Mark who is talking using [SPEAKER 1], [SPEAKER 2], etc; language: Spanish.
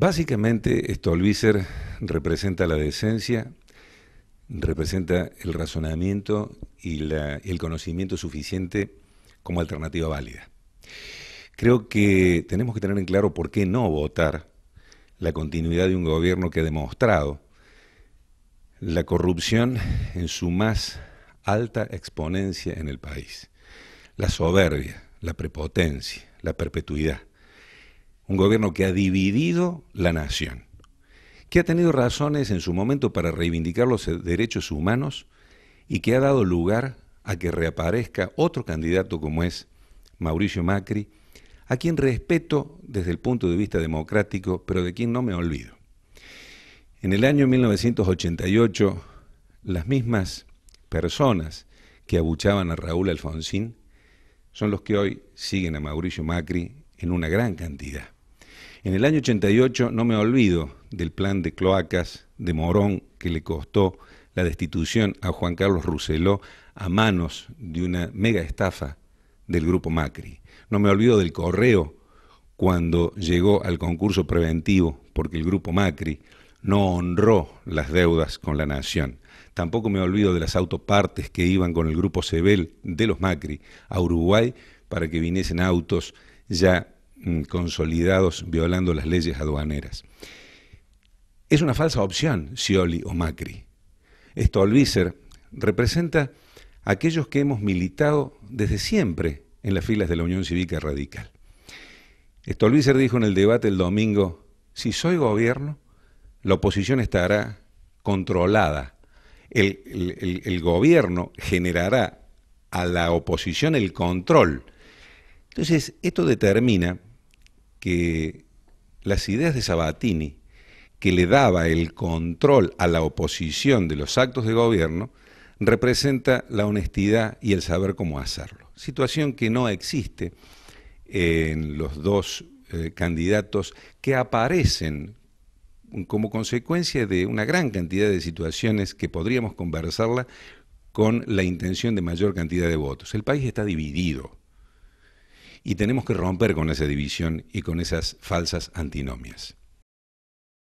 [SPEAKER 1] Básicamente, Stolbizer representa la decencia, representa el razonamiento y el conocimiento suficiente como alternativa válida. Creo que tenemos que tener en claro por qué no votar la continuidad de un gobierno que ha demostrado la corrupción en su más alta exponencia en el país, la soberbia, la prepotencia, la perpetuidad un gobierno que ha dividido la nación, que ha tenido razones en su momento para reivindicar los derechos humanos y que ha dado lugar a que reaparezca otro candidato como es Mauricio Macri, a quien respeto desde el punto de vista democrático, pero de quien no me olvido. En el año 1988, las mismas personas que abuchaban a Raúl Alfonsín son los que hoy siguen a Mauricio Macri en una gran cantidad. En el año 88 no me olvido del plan de cloacas de Morón que le costó la destitución a Juan Carlos Rousseló a manos de una mega estafa del grupo Macri. No me olvido del correo cuando llegó al concurso preventivo porque el grupo Macri no honró las deudas con la nación. Tampoco me olvido de las autopartes que iban con el grupo Sebel de los Macri a Uruguay para que viniesen autos ya Mm, consolidados violando las leyes aduaneras. Es una falsa opción, Scioli o Macri. Stolbizer representa a aquellos que hemos militado desde siempre en las filas de la Unión Cívica Radical. Stolbizer dijo en el debate el domingo, si soy gobierno, la oposición estará controlada. el gobierno generará a la oposición el control. Entonces, esto determina que las ideas de Sabatini, que le daba el control a la oposición de los actos de gobierno, representa la honestidad y el saber cómo hacerlo. Situación que no existe en los dos eh, candidatos que aparecen como consecuencia de una gran cantidad de situaciones que podríamos conversarla con la intención de mayor cantidad de votos. El país está dividido y tenemos que romper con esa división y con esas falsas antinomias.